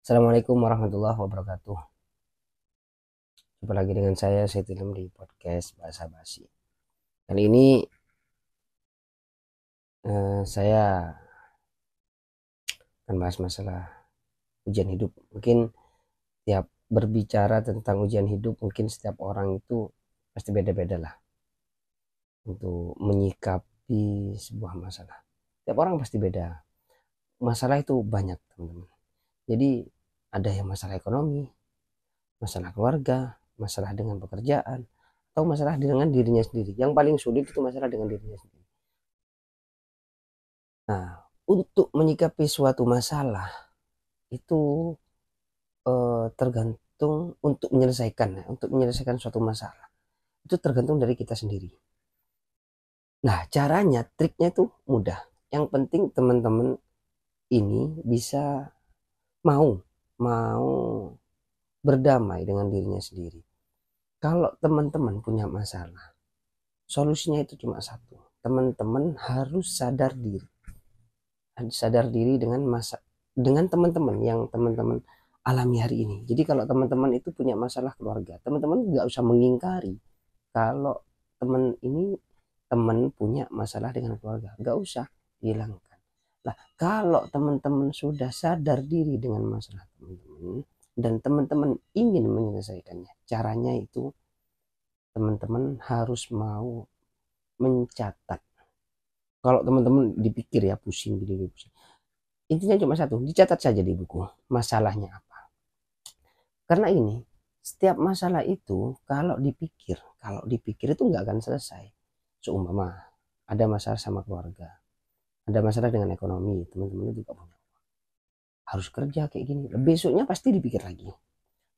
Assalamualaikum warahmatullahi wabarakatuh. Jumpa lagi dengan saya saya Setilem di podcast Bahasa Basi. Kali ini eh, saya akan bahas masalah ujian hidup. Mungkin tiap berbicara tentang ujian hidup, mungkin setiap orang itu pasti beda-beda lah untuk menyikapi sebuah masalah. Setiap orang pasti beda. Masalah itu banyak, teman-teman jadi ada yang masalah ekonomi, masalah keluarga, masalah dengan pekerjaan, atau masalah dengan dirinya sendiri. Yang paling sulit itu masalah dengan dirinya sendiri. Nah, untuk menyikapi suatu masalah itu eh, tergantung untuk menyelesaikan, untuk menyelesaikan suatu masalah itu tergantung dari kita sendiri. Nah, caranya, triknya itu mudah. Yang penting teman-teman ini bisa mau mau berdamai dengan dirinya sendiri. Kalau teman-teman punya masalah, solusinya itu cuma satu. Teman-teman harus sadar diri. sadar diri dengan masa dengan teman-teman yang teman-teman alami hari ini. Jadi kalau teman-teman itu punya masalah keluarga, teman-teman nggak usah mengingkari kalau teman ini teman punya masalah dengan keluarga, nggak usah hilangkan. Nah, kalau teman-teman sudah sadar diri dengan masalah teman-teman dan teman-teman ingin menyelesaikannya, caranya itu teman-teman harus mau mencatat. Kalau teman-teman dipikir ya pusing diri pusing. Intinya cuma satu, dicatat saja di buku masalahnya apa. Karena ini setiap masalah itu kalau dipikir, kalau dipikir itu nggak akan selesai. Seumpama ada masalah sama keluarga, ada masalah dengan ekonomi teman-temannya juga punya uang harus kerja kayak gini besoknya pasti dipikir lagi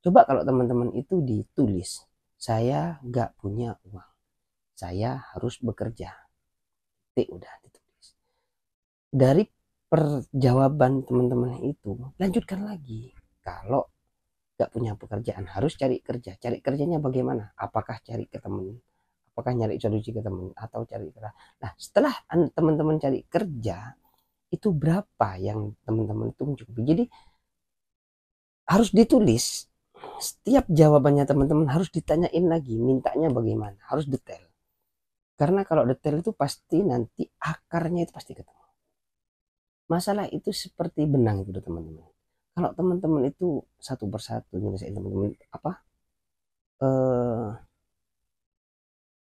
coba kalau teman-teman itu ditulis saya nggak punya uang saya harus bekerja titik udah ditulis dari perjawaban teman-teman itu lanjutkan lagi kalau nggak punya pekerjaan harus cari kerja cari kerjanya bagaimana apakah cari ke teman apakah nyari solusi ke teman atau cari kerja nah setelah teman-teman cari kerja itu berapa yang teman-teman tunjuk jadi harus ditulis setiap jawabannya teman-teman harus ditanyain lagi mintanya bagaimana harus detail karena kalau detail itu pasti nanti akarnya itu pasti ketemu masalah itu seperti benang itu teman-teman kalau teman-teman itu satu persatu nyelesain teman-teman apa eh,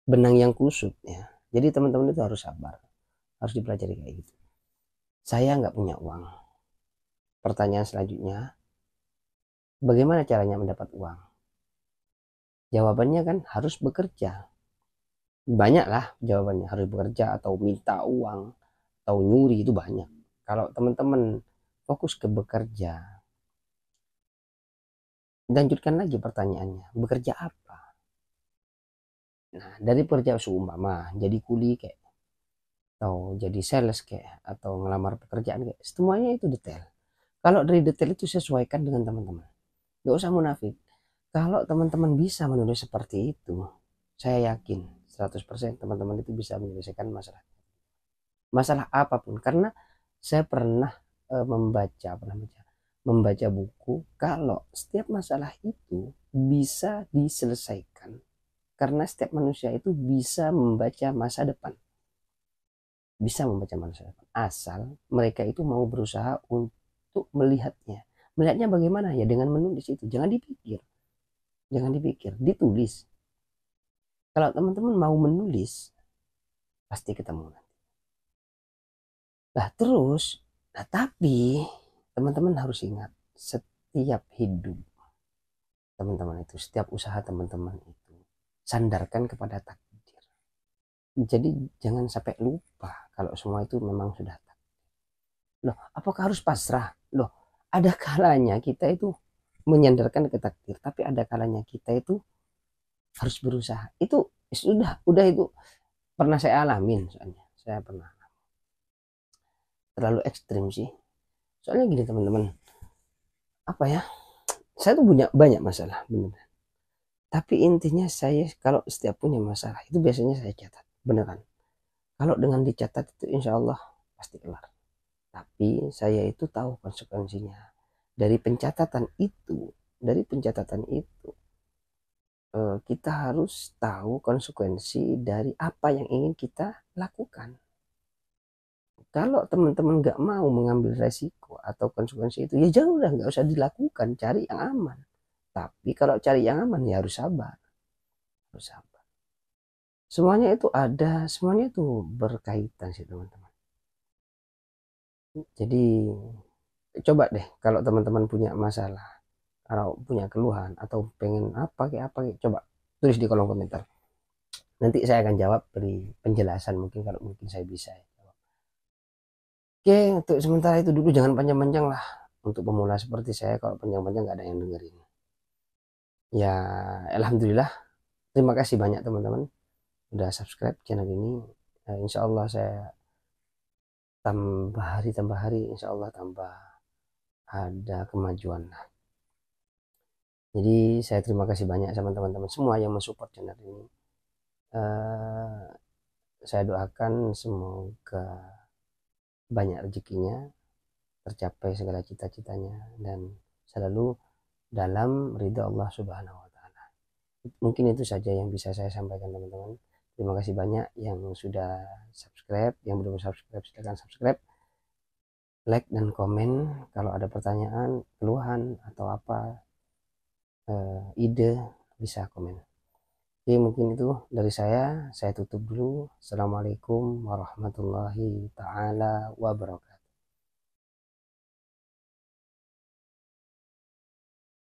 benang yang kusut ya jadi teman-teman itu harus sabar harus dipelajari kayak gitu saya nggak punya uang pertanyaan selanjutnya bagaimana caranya mendapat uang jawabannya kan harus bekerja banyaklah jawabannya harus bekerja atau minta uang atau nyuri itu banyak kalau teman-teman fokus ke bekerja lanjutkan lagi pertanyaannya bekerja apa Nah, dari kerja seumpama jadi kuli kayak atau jadi sales kayak atau ngelamar pekerjaan kayak semuanya itu detail. Kalau dari detail itu sesuaikan dengan teman-teman. Gak usah munafik. Kalau teman-teman bisa menulis seperti itu, saya yakin 100% teman-teman itu bisa menyelesaikan masalah. Masalah apapun karena saya pernah e, membaca pernah membaca membaca buku kalau setiap masalah itu bisa diselesaikan karena setiap manusia itu bisa membaca masa depan. Bisa membaca masa depan. Asal mereka itu mau berusaha untuk melihatnya. Melihatnya bagaimana? Ya dengan menulis itu. Jangan dipikir. Jangan dipikir. Ditulis. Kalau teman-teman mau menulis, pasti ketemu nanti. Nah terus, nah tapi teman-teman harus ingat, setiap hidup teman-teman itu, setiap usaha teman-teman itu, sandarkan kepada takdir. Jadi jangan sampai lupa kalau semua itu memang sudah takdir. Loh, apakah harus pasrah? Loh, ada kalanya kita itu menyandarkan ke takdir, tapi ada kalanya kita itu harus berusaha. Itu sudah, udah itu pernah saya alamin soalnya. Saya pernah terlalu ekstrim sih. Soalnya gini teman-teman, apa ya? Saya tuh punya banyak masalah, benar tapi intinya saya kalau setiap punya masalah itu biasanya saya catat. Beneran. Kalau dengan dicatat itu insya Allah pasti kelar. Tapi saya itu tahu konsekuensinya. Dari pencatatan itu, dari pencatatan itu, eh, kita harus tahu konsekuensi dari apa yang ingin kita lakukan. Kalau teman-teman nggak mau mengambil resiko atau konsekuensi itu, ya jangan udah nggak usah dilakukan, cari yang aman tapi kalau cari yang aman ya harus sabar. Harus sabar. Semuanya itu ada, semuanya itu berkaitan sih teman-teman. Jadi coba deh kalau teman-teman punya masalah, kalau punya keluhan atau pengen apa kayak apa kayak, coba tulis di kolom komentar. Nanti saya akan jawab beri penjelasan mungkin kalau mungkin saya bisa. Ya. Oke, untuk sementara itu dulu jangan panjang-panjang lah. Untuk pemula seperti saya kalau panjang-panjang nggak ada yang dengerin ya alhamdulillah terima kasih banyak teman-teman udah subscribe channel ini nah, insya Allah saya tambah hari tambah hari insya Allah tambah ada kemajuan jadi saya terima kasih banyak sama teman-teman semua yang mensupport channel ini uh, saya doakan semoga banyak rezekinya tercapai segala cita-citanya dan selalu dalam ridha Allah Subhanahu wa taala. Mungkin itu saja yang bisa saya sampaikan teman-teman. Terima kasih banyak yang sudah subscribe, yang belum subscribe silahkan subscribe. Like dan komen kalau ada pertanyaan, keluhan atau apa eh, ide bisa komen. Oke, mungkin itu dari saya. Saya tutup dulu. Assalamualaikum warahmatullahi taala wabarakatuh.